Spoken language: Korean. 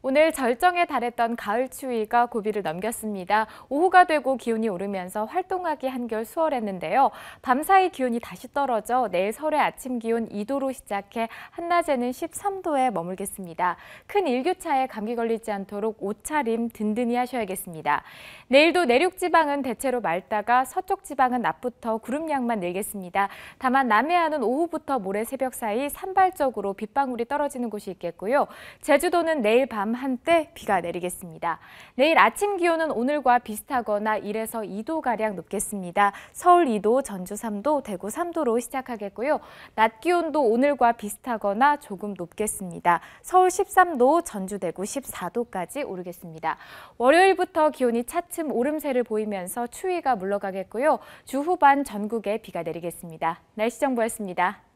오늘 절정에 달했던 가을 추위가 고비를 넘겼습니다. 오후가 되고 기온이 오르면서 활동하기 한결 수월했는데요. 밤사이 기온이 다시 떨어져 내일 설의 아침 기온 2도로 시작해 한낮에는 13도에 머물겠습니다. 큰 일교차에 감기 걸리지 않도록 옷차림 든든히 하셔야겠습니다. 내일도 내륙 지방은 대체로 맑다가 서쪽 지방은 낮부터 구름 양만 늘겠습니다. 다만 남해안은 오후부터 모레 새벽 사이 산발적으로 빗방울이 떨어지는 곳이 있겠고요. 제주도는 내일 밤밤 한때 비가 내리겠습니다. 내일 아침 기온은 오늘과 비슷하거나 1에서 2도가량 높겠습니다. 서울 2도, 전주 3도, 대구 3도로 시작하겠고요. 낮 기온도 오늘과 비슷하거나 조금 높겠습니다. 서울 13도, 전주, 대구 14도까지 오르겠습니다. 월요일부터 기온이 차츰 오름세를 보이면서 추위가 물러가겠고요. 주 후반 전국에 비가 내리겠습니다. 날씨 정보였습니다.